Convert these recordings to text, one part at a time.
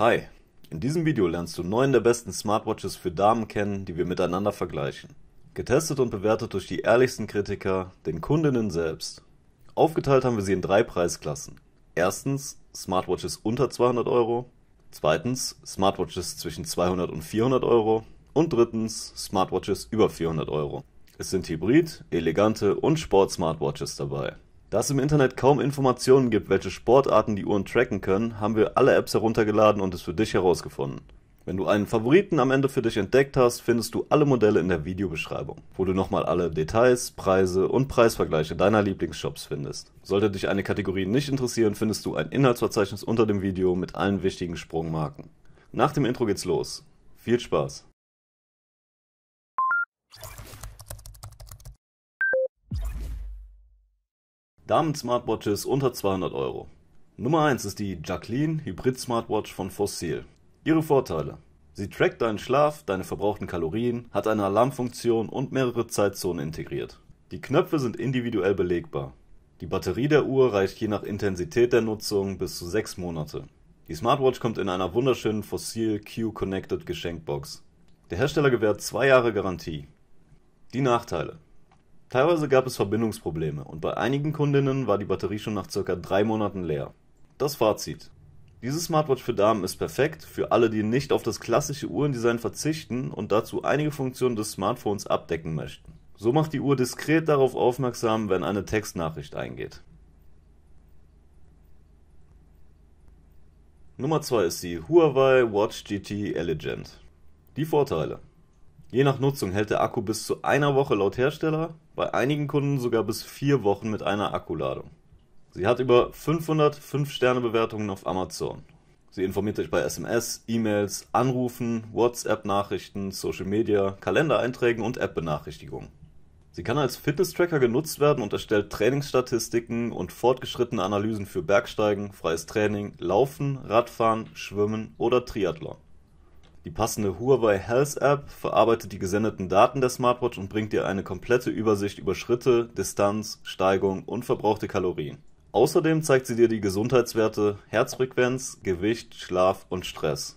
Hi, in diesem Video lernst du neun der besten Smartwatches für Damen kennen, die wir miteinander vergleichen. Getestet und bewertet durch die ehrlichsten Kritiker, den Kundinnen selbst. Aufgeteilt haben wir sie in drei Preisklassen. Erstens Smartwatches unter 200 Euro, zweitens Smartwatches zwischen 200 und 400 Euro und drittens Smartwatches über 400 Euro. Es sind Hybrid, elegante und Sport-Smartwatches dabei. Da es im Internet kaum Informationen gibt, welche Sportarten die Uhren tracken können, haben wir alle Apps heruntergeladen und es für dich herausgefunden. Wenn du einen Favoriten am Ende für dich entdeckt hast, findest du alle Modelle in der Videobeschreibung, wo du nochmal alle Details, Preise und Preisvergleiche deiner Lieblingsshops findest. Sollte dich eine Kategorie nicht interessieren, findest du ein Inhaltsverzeichnis unter dem Video mit allen wichtigen Sprungmarken. Nach dem Intro geht's los. Viel Spaß! Damen-Smartwatches unter 200 Euro. Nummer 1 ist die Jacqueline Hybrid Smartwatch von Fossil. Ihre Vorteile. Sie trackt deinen Schlaf, deine verbrauchten Kalorien, hat eine Alarmfunktion und mehrere Zeitzonen integriert. Die Knöpfe sind individuell belegbar. Die Batterie der Uhr reicht je nach Intensität der Nutzung bis zu 6 Monate. Die Smartwatch kommt in einer wunderschönen Fossil Q Connected Geschenkbox. Der Hersteller gewährt 2 Jahre Garantie. Die Nachteile. Teilweise gab es Verbindungsprobleme und bei einigen Kundinnen war die Batterie schon nach ca. drei Monaten leer. Das Fazit: Diese Smartwatch für Damen ist perfekt für alle, die nicht auf das klassische Uhrendesign verzichten und dazu einige Funktionen des Smartphones abdecken möchten. So macht die Uhr diskret darauf aufmerksam, wenn eine Textnachricht eingeht. Nummer 2 ist die Huawei Watch GT Elegant. Die Vorteile. Je nach Nutzung hält der Akku bis zu einer Woche laut Hersteller, bei einigen Kunden sogar bis vier Wochen mit einer Akkuladung. Sie hat über 505 Sterne-Bewertungen auf Amazon. Sie informiert euch bei SMS, E-Mails, Anrufen, WhatsApp-Nachrichten, Social Media, Kalendereinträgen und App-Benachrichtigungen. Sie kann als Fitness-Tracker genutzt werden und erstellt Trainingsstatistiken und fortgeschrittene Analysen für Bergsteigen, freies Training, Laufen, Radfahren, Schwimmen oder Triathlon. Die passende Huawei Health App verarbeitet die gesendeten Daten der Smartwatch und bringt dir eine komplette Übersicht über Schritte, Distanz, Steigung und verbrauchte Kalorien. Außerdem zeigt sie dir die Gesundheitswerte Herzfrequenz, Gewicht, Schlaf und Stress.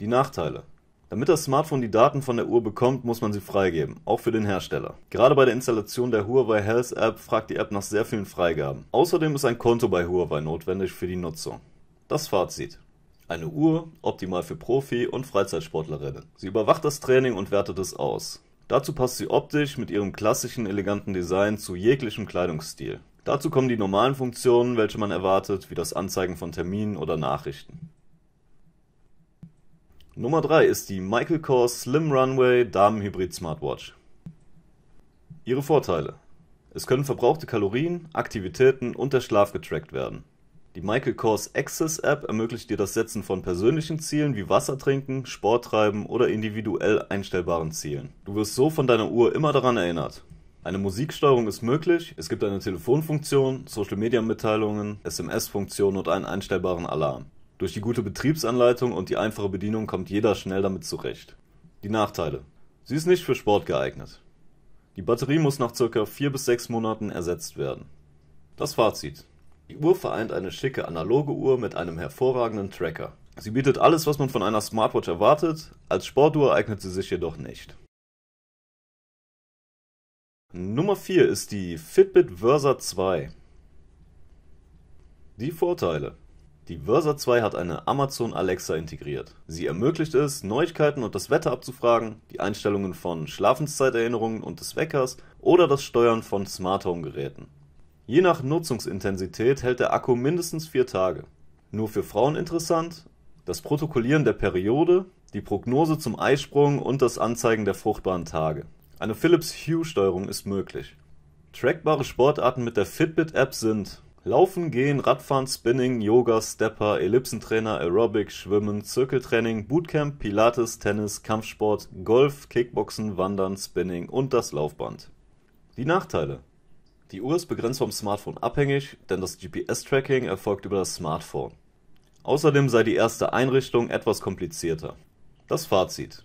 Die Nachteile damit das Smartphone die Daten von der Uhr bekommt, muss man sie freigeben, auch für den Hersteller. Gerade bei der Installation der Huawei Health App fragt die App nach sehr vielen Freigaben. Außerdem ist ein Konto bei Huawei notwendig für die Nutzung. Das Fazit. Eine Uhr, optimal für Profi- und Freizeitsportlerinnen. Sie überwacht das Training und wertet es aus. Dazu passt sie optisch mit ihrem klassischen eleganten Design zu jeglichem Kleidungsstil. Dazu kommen die normalen Funktionen, welche man erwartet, wie das Anzeigen von Terminen oder Nachrichten. Nummer 3 ist die Michael Kors Slim Runway Damenhybrid Smartwatch. Ihre Vorteile. Es können verbrauchte Kalorien, Aktivitäten und der Schlaf getrackt werden. Die Michael Kors Access App ermöglicht dir das Setzen von persönlichen Zielen wie Wasser trinken, Sport treiben oder individuell einstellbaren Zielen. Du wirst so von deiner Uhr immer daran erinnert. Eine Musiksteuerung ist möglich, es gibt eine Telefonfunktion, Social-Media-Mitteilungen, SMS-Funktion und einen einstellbaren Alarm. Durch die gute Betriebsanleitung und die einfache Bedienung kommt jeder schnell damit zurecht. Die Nachteile. Sie ist nicht für Sport geeignet. Die Batterie muss nach ca. 4 6 Monaten ersetzt werden. Das Fazit. Die Uhr vereint eine schicke analoge Uhr mit einem hervorragenden Tracker. Sie bietet alles, was man von einer Smartwatch erwartet, als Sportuhr eignet sie sich jedoch nicht. Nummer 4 ist die Fitbit Versa 2. Die Vorteile. Die Versa 2 hat eine Amazon Alexa integriert. Sie ermöglicht es, Neuigkeiten und das Wetter abzufragen, die Einstellungen von Schlafenszeiterinnerungen und des Weckers oder das Steuern von Smart Home Geräten. Je nach Nutzungsintensität hält der Akku mindestens vier Tage. Nur für Frauen interessant: das Protokollieren der Periode, die Prognose zum Eisprung und das Anzeigen der fruchtbaren Tage. Eine Philips Hue-Steuerung ist möglich. Trackbare Sportarten mit der Fitbit-App sind: Laufen, Gehen, Radfahren, Spinning, Yoga, Stepper, Ellipsentrainer, Aerobic, Schwimmen, Zirkeltraining, Bootcamp, Pilates, Tennis, Kampfsport, Golf, Kickboxen, Wandern, Spinning und das Laufband. Die Nachteile die Uhr ist begrenzt vom Smartphone abhängig, denn das GPS-Tracking erfolgt über das Smartphone. Außerdem sei die erste Einrichtung etwas komplizierter. Das Fazit: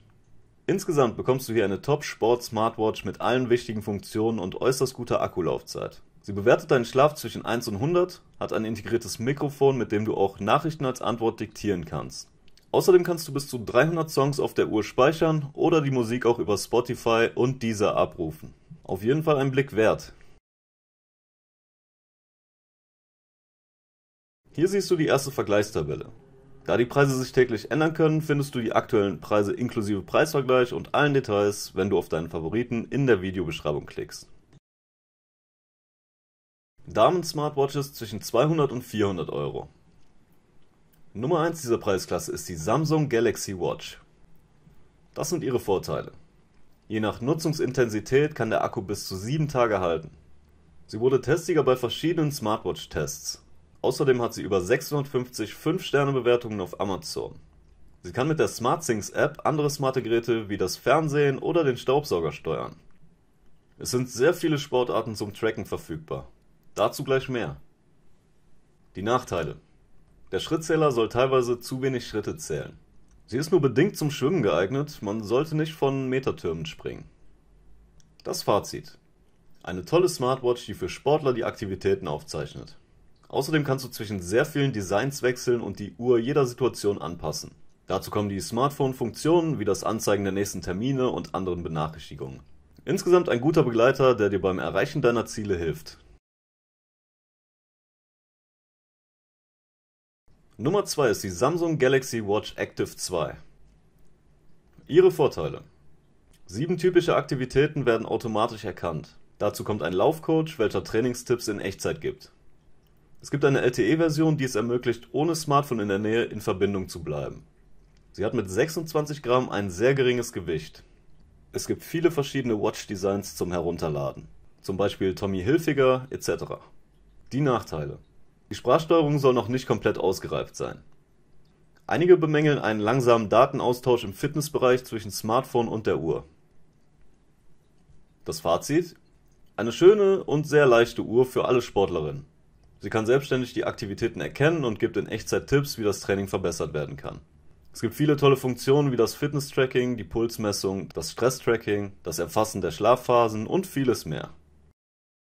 Insgesamt bekommst du hier eine Top-Sport-Smartwatch mit allen wichtigen Funktionen und äußerst guter Akkulaufzeit. Sie bewertet deinen Schlaf zwischen 1 und 100, hat ein integriertes Mikrofon, mit dem du auch Nachrichten als Antwort diktieren kannst. Außerdem kannst du bis zu 300 Songs auf der Uhr speichern oder die Musik auch über Spotify und Deezer abrufen. Auf jeden Fall ein Blick wert. Hier siehst du die erste Vergleichstabelle. Da die Preise sich täglich ändern können, findest du die aktuellen Preise inklusive Preisvergleich und allen Details, wenn du auf deinen Favoriten in der Videobeschreibung klickst. Damen-Smartwatches zwischen 200 und 400 Euro. Nummer 1 dieser Preisklasse ist die Samsung Galaxy Watch. Das sind ihre Vorteile. Je nach Nutzungsintensität kann der Akku bis zu 7 Tage halten. Sie wurde testiger bei verschiedenen Smartwatch-Tests. Außerdem hat sie über 650 5-Sterne-Bewertungen auf Amazon. Sie kann mit der SmartThings App andere smarte Geräte wie das Fernsehen oder den Staubsauger steuern. Es sind sehr viele Sportarten zum Tracken verfügbar. Dazu gleich mehr. Die Nachteile. Der Schrittzähler soll teilweise zu wenig Schritte zählen. Sie ist nur bedingt zum Schwimmen geeignet, man sollte nicht von Metertürmen springen. Das Fazit. Eine tolle Smartwatch, die für Sportler die Aktivitäten aufzeichnet. Außerdem kannst du zwischen sehr vielen Designs wechseln und die Uhr jeder Situation anpassen. Dazu kommen die Smartphone-Funktionen wie das Anzeigen der nächsten Termine und anderen Benachrichtigungen. Insgesamt ein guter Begleiter, der dir beim Erreichen deiner Ziele hilft. Nummer 2 ist die Samsung Galaxy Watch Active 2. Ihre Vorteile. Sieben typische Aktivitäten werden automatisch erkannt. Dazu kommt ein Laufcoach, welcher Trainingstipps in Echtzeit gibt. Es gibt eine LTE-Version, die es ermöglicht, ohne Smartphone in der Nähe in Verbindung zu bleiben. Sie hat mit 26 Gramm ein sehr geringes Gewicht. Es gibt viele verschiedene Watch-Designs zum Herunterladen, zum Beispiel Tommy Hilfiger etc. Die Nachteile. Die Sprachsteuerung soll noch nicht komplett ausgereift sein. Einige bemängeln einen langsamen Datenaustausch im Fitnessbereich zwischen Smartphone und der Uhr. Das Fazit? Eine schöne und sehr leichte Uhr für alle Sportlerinnen. Sie kann selbstständig die Aktivitäten erkennen und gibt in Echtzeit Tipps, wie das Training verbessert werden kann. Es gibt viele tolle Funktionen wie das Fitness-Tracking, die Pulsmessung, das Stress-Tracking, das Erfassen der Schlafphasen und vieles mehr.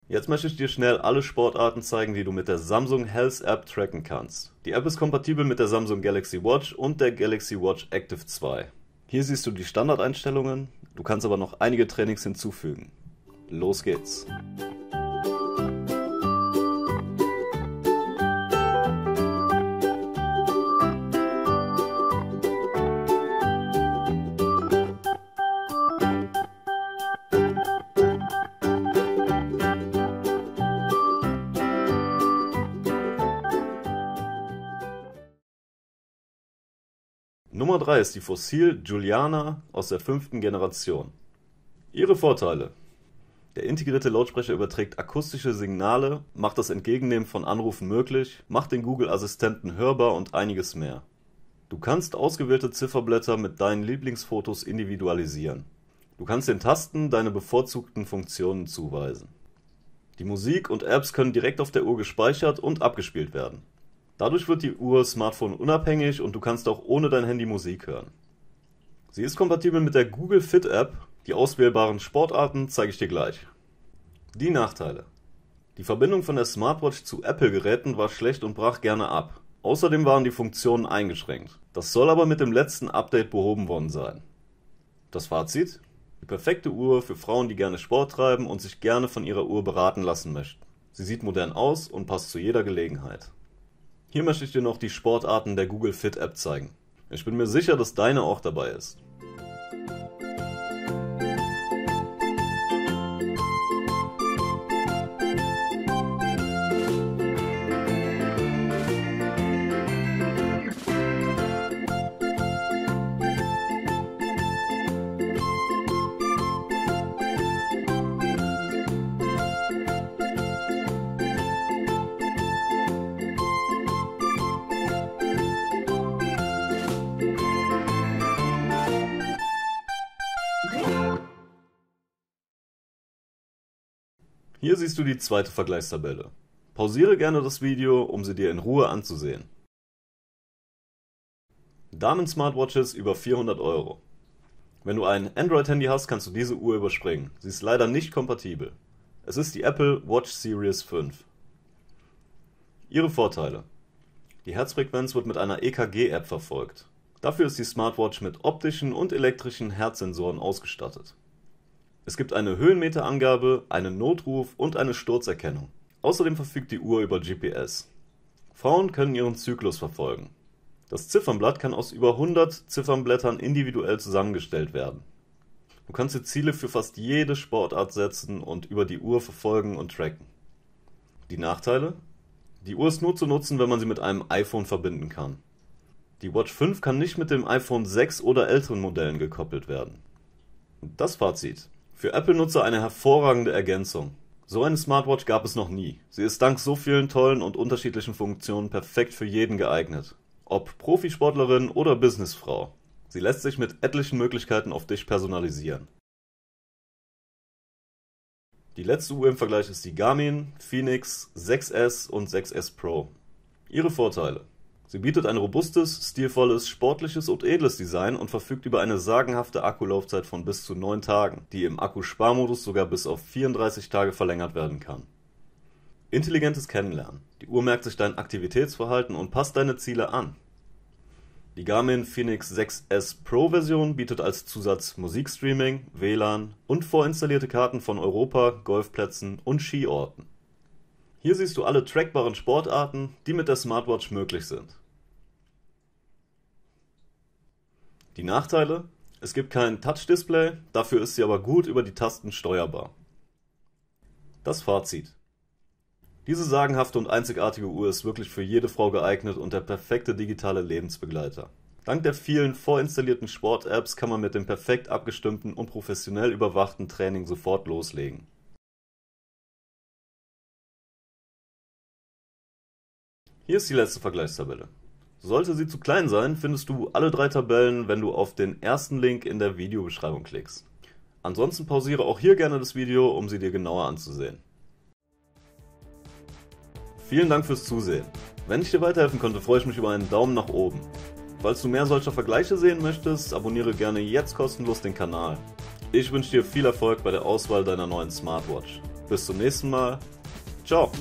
Jetzt möchte ich dir schnell alle Sportarten zeigen, die du mit der Samsung Health App tracken kannst. Die App ist kompatibel mit der Samsung Galaxy Watch und der Galaxy Watch Active 2. Hier siehst du die Standardeinstellungen, du kannst aber noch einige Trainings hinzufügen. Los geht's! Nummer 3 ist die Fossil Juliana aus der fünften Generation. Ihre Vorteile: Der integrierte Lautsprecher überträgt akustische Signale, macht das Entgegennehmen von Anrufen möglich, macht den Google-Assistenten hörbar und einiges mehr. Du kannst ausgewählte Zifferblätter mit deinen Lieblingsfotos individualisieren. Du kannst den Tasten deine bevorzugten Funktionen zuweisen. Die Musik und Apps können direkt auf der Uhr gespeichert und abgespielt werden Dadurch wird die Uhr smartphone-unabhängig und du kannst auch ohne dein Handy Musik hören. Sie ist kompatibel mit der Google Fit App. Die auswählbaren Sportarten zeige ich dir gleich. Die Nachteile. Die Verbindung von der Smartwatch zu Apple-Geräten war schlecht und brach gerne ab. Außerdem waren die Funktionen eingeschränkt. Das soll aber mit dem letzten Update behoben worden sein. Das Fazit? Die perfekte Uhr für Frauen, die gerne Sport treiben und sich gerne von ihrer Uhr beraten lassen möchten. Sie sieht modern aus und passt zu jeder Gelegenheit. Hier möchte ich dir noch die Sportarten der Google Fit App zeigen. Ich bin mir sicher, dass deine auch dabei ist. Hier siehst du die zweite Vergleichstabelle. Pausiere gerne das Video, um sie dir in Ruhe anzusehen. Damen-Smartwatches über 400 Euro. Wenn du ein Android-Handy hast, kannst du diese Uhr überspringen. Sie ist leider nicht kompatibel. Es ist die Apple Watch Series 5. Ihre Vorteile. Die Herzfrequenz wird mit einer EKG-App verfolgt. Dafür ist die Smartwatch mit optischen und elektrischen Herzsensoren ausgestattet. Es gibt eine Höhenmeterangabe, einen Notruf und eine Sturzerkennung. Außerdem verfügt die Uhr über GPS. Frauen können ihren Zyklus verfolgen. Das Ziffernblatt kann aus über 100 Ziffernblättern individuell zusammengestellt werden. Du kannst dir Ziele für fast jede Sportart setzen und über die Uhr verfolgen und tracken. Die Nachteile? Die Uhr ist nur zu nutzen, wenn man sie mit einem iPhone verbinden kann. Die Watch 5 kann nicht mit dem iPhone 6 oder älteren Modellen gekoppelt werden. Das Fazit. Für Apple-Nutzer eine hervorragende Ergänzung. So eine Smartwatch gab es noch nie. Sie ist dank so vielen tollen und unterschiedlichen Funktionen perfekt für jeden geeignet. Ob Profisportlerin oder Businessfrau. Sie lässt sich mit etlichen Möglichkeiten auf dich personalisieren. Die letzte Uhr im Vergleich ist die Garmin, Phoenix, 6S und 6S Pro. Ihre Vorteile Sie bietet ein robustes, stilvolles, sportliches und edles Design und verfügt über eine sagenhafte Akkulaufzeit von bis zu 9 Tagen, die im Akkusparmodus sogar bis auf 34 Tage verlängert werden kann. Intelligentes Kennenlernen: Die Uhr merkt sich dein Aktivitätsverhalten und passt deine Ziele an. Die Garmin Phoenix 6S Pro Version bietet als Zusatz Musikstreaming, WLAN und vorinstallierte Karten von Europa, Golfplätzen und Skiorten. Hier siehst du alle trackbaren Sportarten, die mit der Smartwatch möglich sind Die Nachteile: Es gibt kein Touch-Display, dafür ist sie aber gut über die Tasten steuerbar. Das Fazit: Diese sagenhafte und einzigartige Uhr ist wirklich für jede Frau geeignet und der perfekte digitale Lebensbegleiter. Dank der vielen vorinstallierten Sport-Apps kann man mit dem perfekt abgestimmten und professionell überwachten Training sofort loslegen. Hier ist die letzte Vergleichstabelle sollte sie zu klein sein, findest du alle drei Tabellen, wenn du auf den ersten Link in der Videobeschreibung klickst. Ansonsten pausiere auch hier gerne das Video, um sie dir genauer anzusehen. Vielen Dank fürs Zusehen. Wenn ich dir weiterhelfen konnte, freue ich mich über einen Daumen nach oben. Falls du mehr solcher Vergleiche sehen möchtest, abonniere gerne jetzt kostenlos den Kanal. Ich wünsche dir viel Erfolg bei der Auswahl deiner neuen Smartwatch. Bis zum nächsten Mal. Ciao.